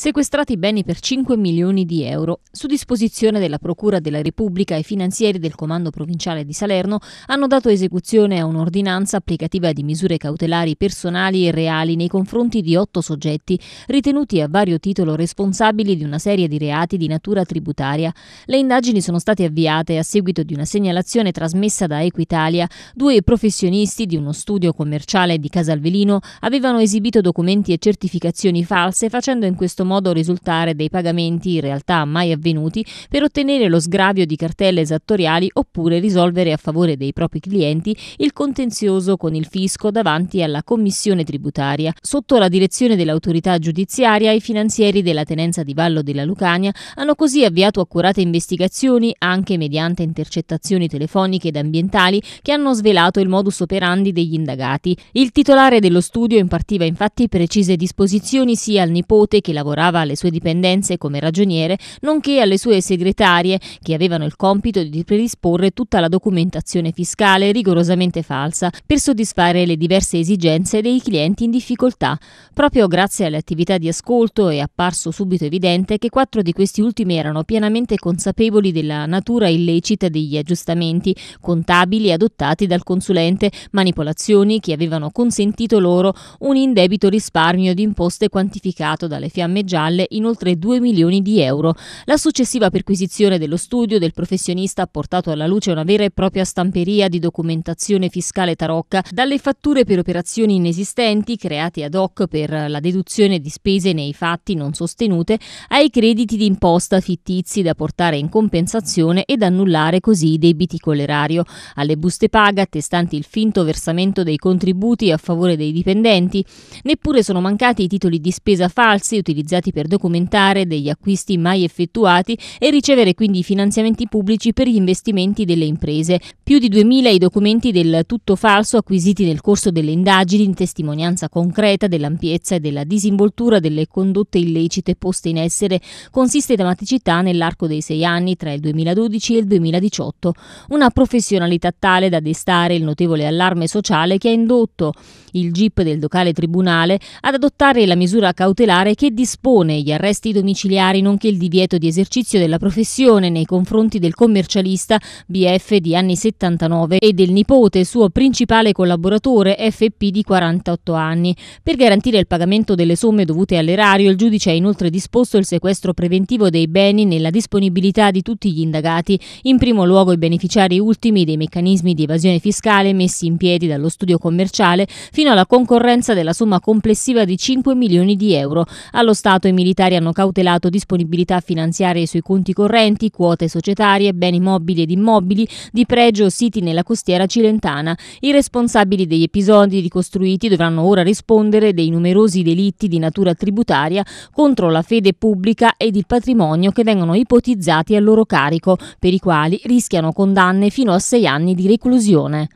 Sequestrati beni per 5 milioni di euro, su disposizione della Procura della Repubblica i finanzieri del Comando Provinciale di Salerno hanno dato esecuzione a un'ordinanza applicativa di misure cautelari personali e reali nei confronti di otto soggetti ritenuti a vario titolo responsabili di una serie di reati di natura tributaria. Le indagini sono state avviate a seguito di una segnalazione trasmessa da Equitalia. Due professionisti di uno studio commerciale di Casalvelino avevano esibito documenti e certificazioni false facendo in questo modo modo risultare dei pagamenti in realtà mai avvenuti per ottenere lo sgravio di cartelle esattoriali oppure risolvere a favore dei propri clienti il contenzioso con il fisco davanti alla commissione tributaria. Sotto la direzione dell'autorità giudiziaria i finanzieri della tenenza di Vallo della Lucania hanno così avviato accurate investigazioni anche mediante intercettazioni telefoniche ed ambientali che hanno svelato il modus operandi degli indagati. Il titolare dello studio impartiva infatti precise disposizioni sia al nipote che lavorava lavorava alle sue dipendenze come ragioniere, nonché alle sue segretarie, che avevano il compito di predisporre tutta la documentazione fiscale rigorosamente falsa per soddisfare le diverse esigenze dei clienti in difficoltà. Proprio grazie alle attività di ascolto è apparso subito evidente che quattro di questi ultimi erano pienamente consapevoli della natura illecita degli aggiustamenti contabili adottati dal consulente, manipolazioni che avevano consentito loro un indebito risparmio di imposte quantificato dalle fiamme gialle in oltre 2 milioni di euro. La successiva perquisizione dello studio del professionista ha portato alla luce una vera e propria stamperia di documentazione fiscale tarocca, dalle fatture per operazioni inesistenti create ad hoc per la deduzione di spese nei fatti non sostenute, ai crediti di imposta fittizi da portare in compensazione ed annullare così i debiti con l'erario, alle buste paga attestanti il finto versamento dei contributi a favore dei dipendenti. Neppure sono mancati i titoli di spesa falsi utilizzati utilizzati per documentare degli acquisti mai effettuati e ricevere quindi finanziamenti pubblici per gli investimenti delle imprese. Più di 2000 i documenti del tutto falso acquisiti nel corso delle indagini in testimonianza concreta dell'ampiezza e della disinvoltura delle condotte illecite poste in essere con sistematicità nell'arco dei sei anni tra il 2012 e il 2018. Una professionalità tale da destare il notevole allarme sociale che ha indotto il GIP del locale tribunale ad adottare la misura cautelare che dispone dispone gli arresti domiciliari nonché il divieto di esercizio della professione nei confronti del commercialista BF di anni 79 e del nipote suo principale collaboratore FP di 48 anni. Per garantire il pagamento delle somme dovute all'erario il giudice ha inoltre disposto il sequestro preventivo dei beni nella disponibilità di tutti gli indagati, in primo luogo i beneficiari ultimi dei meccanismi di evasione fiscale messi in piedi dallo studio commerciale fino alla concorrenza della somma complessiva di 5 milioni di euro. Allo Stato passato i militari hanno cautelato disponibilità finanziarie sui conti correnti, quote societarie, beni mobili ed immobili, di pregio siti nella costiera cilentana. I responsabili degli episodi ricostruiti dovranno ora rispondere dei numerosi delitti di natura tributaria contro la fede pubblica ed il patrimonio che vengono ipotizzati a loro carico, per i quali rischiano condanne fino a sei anni di reclusione.